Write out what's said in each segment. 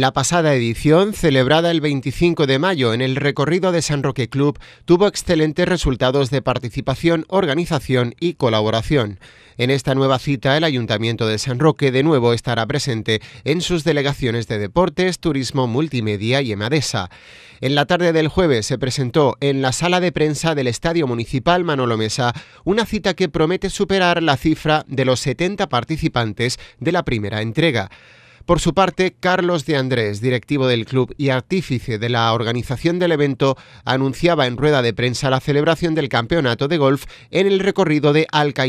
La pasada edición, celebrada el 25 de mayo en el recorrido de San Roque Club, tuvo excelentes resultados de participación, organización y colaboración. En esta nueva cita, el Ayuntamiento de San Roque de nuevo estará presente en sus delegaciones de deportes, turismo, multimedia y EMADESA. En la tarde del jueves se presentó en la sala de prensa del Estadio Municipal Manolo Mesa una cita que promete superar la cifra de los 70 participantes de la primera entrega. Por su parte, Carlos de Andrés, directivo del club y artífice de la organización del evento, anunciaba en rueda de prensa la celebración del campeonato de golf en el recorrido de Alca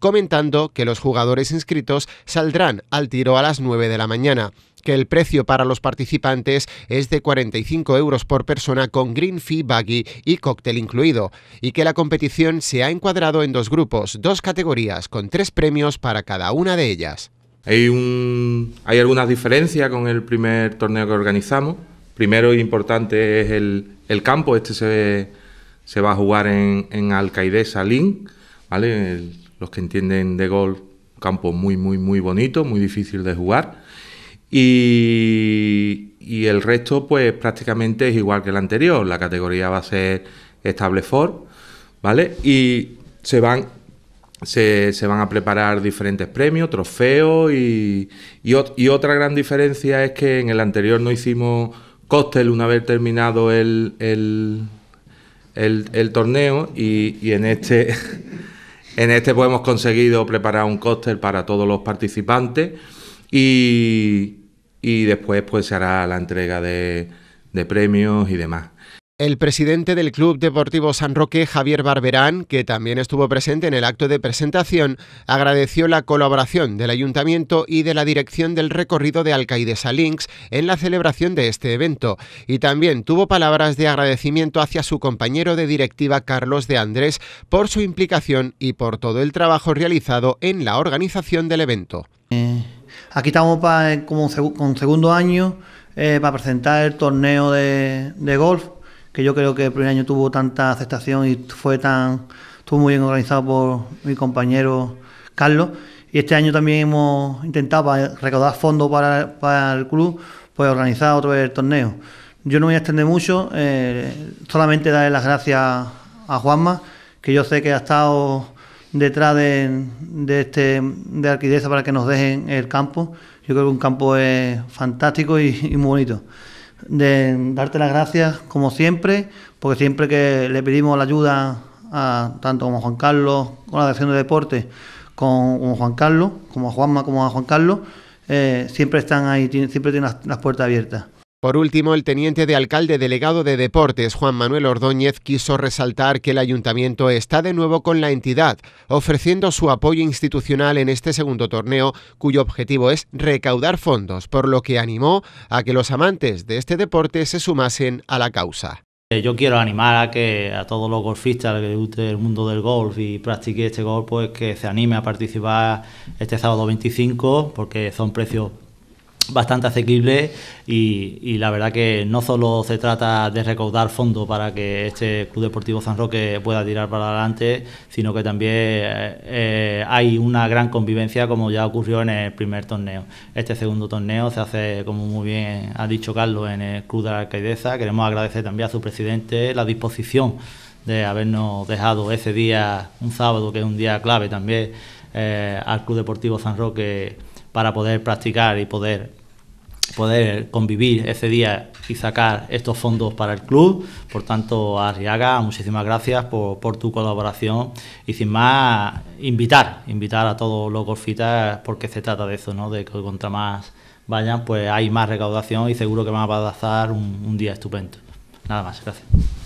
comentando que los jugadores inscritos saldrán al tiro a las 9 de la mañana que el precio para los participantes es de 45 euros por persona con green fee baggy y cóctel incluido, y que la competición se ha encuadrado en dos grupos, dos categorías, con tres premios para cada una de ellas. Hay, algunas diferencias con el primer torneo que organizamos. Primero y importante es el, campo. Este se, va a jugar en, en Alcaide Salín. ¿vale? los que entienden de golf, campo muy, muy, muy bonito, muy difícil de jugar. Y, el resto, pues prácticamente es igual que el anterior. La categoría va a ser estable ¿vale? Y se van se, van a preparar diferentes premios, trofeos y, otra gran diferencia es que en el anterior no hicimos cóctel una vez terminado el, torneo y, en este... este pues hemos conseguido preparar un cóctel para todos los participantes y, después pues se hará la entrega de, de premios y demás. El presidente del Club Deportivo San Roque, Javier Barberán, que también estuvo presente en el acto de presentación, agradeció la colaboración del ayuntamiento y de la dirección del recorrido de Alcaidesa Links en la celebración de este evento, y también tuvo palabras de agradecimiento hacia su compañero de directiva Carlos de Andrés por su implicación y por todo el trabajo realizado en la organización del evento. Eh, aquí estamos eh, como con segundo año eh, para presentar el torneo de golf que yo creo que el primer año tuvo tanta aceptación y fue tan estuvo muy bien organizado por mi compañero Carlos. Y este año también hemos intentado para recaudar fondos para, el club, pues organizar otro torneo. Yo no voy a extender mucho, eh, solamente darle las gracias a Juanma, que yo sé que ha estado detrás de, de este Arquideza para que nos dejen el campo. Yo creo que un campo es fantástico y muy bonito de darte las gracias como siempre, porque siempre que le pedimos la ayuda a tanto como Juan Carlos, con la dirección de deporte, con, Juan Carlos, como a Juanma, como a Juan Carlos, eh, siempre están ahí, siempre tienen las puertas abiertas. Por último, el teniente de alcalde delegado de Deportes, Juan Manuel Ordóñez, quiso resaltar que el ayuntamiento está de nuevo con la entidad, ofreciendo su apoyo institucional en este segundo torneo, cuyo objetivo es recaudar fondos, por lo que animó a que los amantes de este deporte se sumasen a la causa. Eh, yo quiero animar a que a todos los golfistas que guste el mundo del golf y practique este golf, pues que se anime a participar este sábado 25, porque son precios bastante asequible y, la verdad que no solo se trata de recaudar fondos para que este Club Deportivo San Roque pueda tirar para adelante, sino que también eh, eh, hay una gran convivencia como ya ocurrió en el primer torneo. Este segundo torneo se hace, como muy bien ha dicho Carlos, en el Club de la Alcaideza. Queremos agradecer también a su presidente la disposición de habernos dejado ese día, un sábado que es un día clave también, eh, al Club Deportivo San Roque para poder practicar y poder, poder convivir ese día y sacar estos fondos para el club. Por tanto, Arriaga, muchísimas gracias por, tu colaboración y sin más, invitar, invitar a todos los golfistas, porque se trata de eso, ¿no? de que contra más vayan, pues hay más recaudación y seguro que van a pasar un día estupendo. Nada más, gracias.